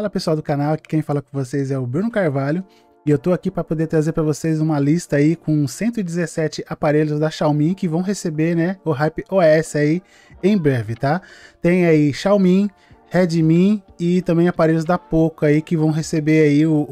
Fala pessoal do canal, aqui quem fala com vocês é o Bruno Carvalho e eu tô aqui para poder trazer para vocês uma lista aí com 117 aparelhos da Xiaomi que vão receber, né, o Hype OS aí em breve, tá? Tem aí Xiaomi, Redmi e também aparelhos da Poco aí que vão receber aí o,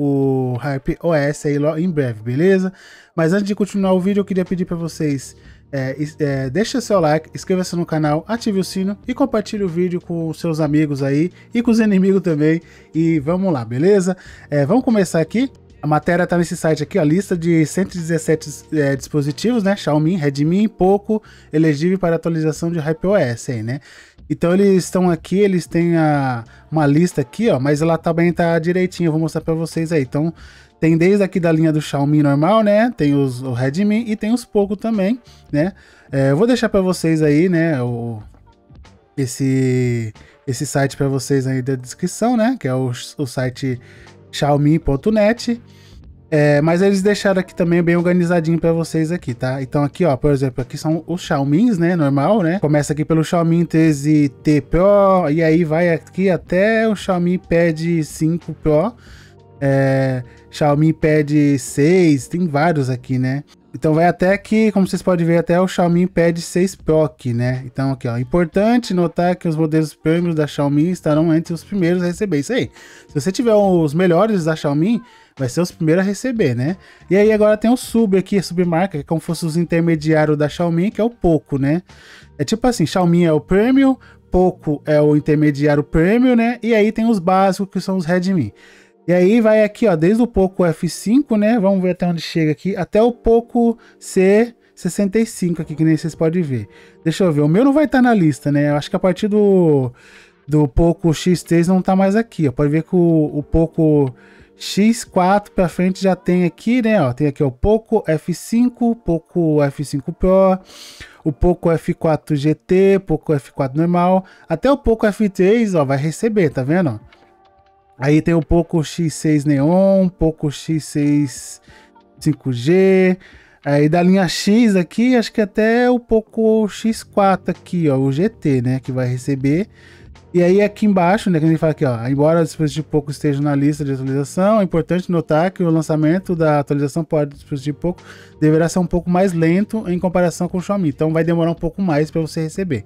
o Hype OS aí em breve, beleza? Mas antes de continuar o vídeo, eu queria pedir para vocês é, é, deixe seu like, inscreva-se no canal, ative o sino e compartilhe o vídeo com seus amigos aí e com os inimigos também. E vamos lá, beleza? É, vamos começar aqui. A matéria está nesse site aqui, a lista de 117 é, dispositivos, né? Xiaomi, Redmi, Poco, elegível para atualização de HyperOS aí, né? Então eles estão aqui, eles têm a, uma lista aqui, ó, mas ela também tá, tá direitinho, eu vou mostrar para vocês aí. Então tem desde aqui da linha do Xiaomi normal, né? Tem os o Redmi e tem os Poco também, né? É, eu vou deixar para vocês aí, né, o, esse esse site para vocês aí da descrição, né, que é o, o site xiaomi.net. É, mas eles deixaram aqui também bem organizadinho para vocês aqui, tá? Então aqui, ó, por exemplo, aqui são os Xiaomins, né? Normal, né? Começa aqui pelo Xiaomi 13T Pro e aí vai aqui até o Xiaomi Pad 5 Pro. É, Xiaomi Pad 6, tem vários aqui, né? Então vai até aqui, como vocês podem ver, até o Xiaomi pede 6 POC, né? Então aqui, ó, importante notar que os modelos premium da Xiaomi estarão entre os primeiros a receber isso aí. Se você tiver os melhores da Xiaomi, vai ser os primeiros a receber, né? E aí agora tem o sub aqui, a submarca, que é como fosse os intermediários da Xiaomi, que é o Poco, né? É tipo assim, Xiaomi é o premium, Poco é o intermediário premium, né? E aí tem os básicos, que são os Redmi. E aí vai aqui, ó, desde o pouco F5, né? Vamos ver até onde chega aqui, até o pouco C65 aqui, que nem vocês podem ver. Deixa eu ver, o meu não vai estar tá na lista, né? Eu acho que a partir do, do pouco X3 não tá mais aqui, ó. Pode ver que o, o pouco X4 para frente já tem aqui, né? Ó, tem aqui o Poco F5, Poco F5 Pro, o Poco F4 GT, Poco F4 normal, até o Poco F3, ó, vai receber, tá vendo? Ó? Aí tem o Poco X6 Neon, Poco X6 5G. Aí da linha X aqui, acho que até o Poco X4 aqui, ó, o GT, né, que vai receber. E aí aqui embaixo, né, que a gente fala aqui, ó, embora o dispositivo Poco esteja na lista de atualização, é importante notar que o lançamento da atualização pode, o de Poco deverá ser um pouco mais lento em comparação com o Xiaomi. Então vai demorar um pouco mais para você receber.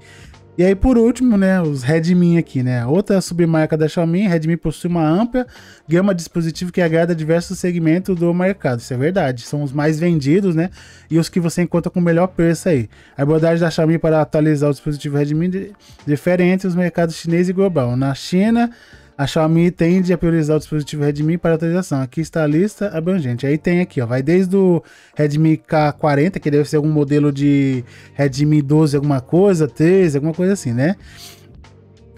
E aí, por último, né, os Redmi aqui, né? Outra submarca da Xiaomi, Redmi possui uma ampla gama de dispositivos que agrada diversos segmentos do mercado. Isso é verdade. São os mais vendidos, né? E os que você encontra com o melhor preço aí. A abordagem da Xiaomi para atualizar o dispositivo Redmi é diferente dos mercados chinês e global. Na China, a Xiaomi tende a priorizar o dispositivo Redmi para atualização. Aqui está a lista abrangente. Aí tem aqui, ó, vai desde o Redmi K40, que deve ser algum modelo de Redmi 12, alguma coisa, 13, alguma coisa assim, né?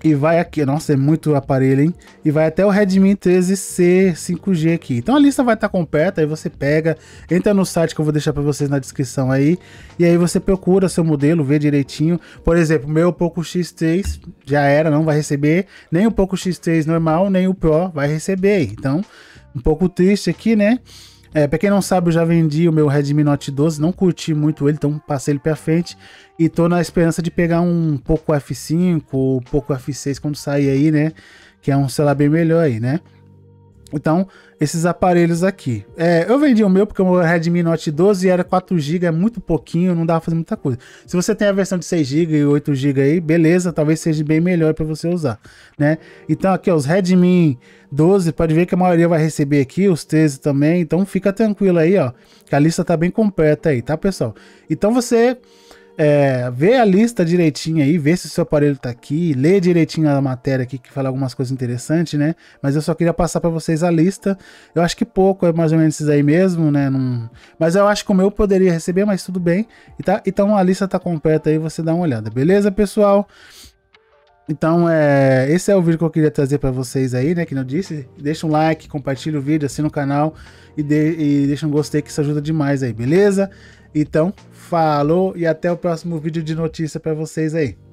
E vai aqui, nossa, é muito aparelho, hein? E vai até o Redmi 13C 5G aqui. Então a lista vai estar tá completa, aí você pega, entra no site que eu vou deixar para vocês na descrição aí, e aí você procura seu modelo, vê direitinho. Por exemplo, meu Poco X3 já era, não vai receber, nem o Poco X3 normal, nem o Pro vai receber. Então, um pouco triste aqui, né? É, pra quem não sabe, eu já vendi o meu Redmi Note 12, não curti muito ele, então passei ele pra frente. E tô na esperança de pegar um pouco F5 ou pouco F6 quando sair aí, né? Que é um celular bem melhor aí, né? Então, esses aparelhos aqui. É, eu vendi o meu porque o meu Redmi Note 12 era 4GB, é muito pouquinho, não dava pra fazer muita coisa. Se você tem a versão de 6GB e 8GB aí, beleza, talvez seja bem melhor para você usar, né? Então aqui, ó, os Redmi 12, pode ver que a maioria vai receber aqui, os 13 também, então fica tranquilo aí, ó, que a lista tá bem completa aí, tá, pessoal? Então você é, vê a lista direitinho aí, vê se o seu aparelho tá aqui, lê direitinho a matéria aqui que fala algumas coisas interessantes, né? Mas eu só queria passar para vocês a lista. Eu acho que pouco, é mais ou menos isso aí mesmo, né? Não... Mas eu acho que o meu poderia receber, mas tudo bem. E tá, então a lista tá completa aí, você dá uma olhada, beleza, pessoal? Então, é, esse é o vídeo que eu queria trazer para vocês aí, né? Que não disse. Deixa um like, compartilha o vídeo, assina o canal e, de, e deixa um gostei que isso ajuda demais aí, beleza? Então, falou e até o próximo vídeo de notícia para vocês aí.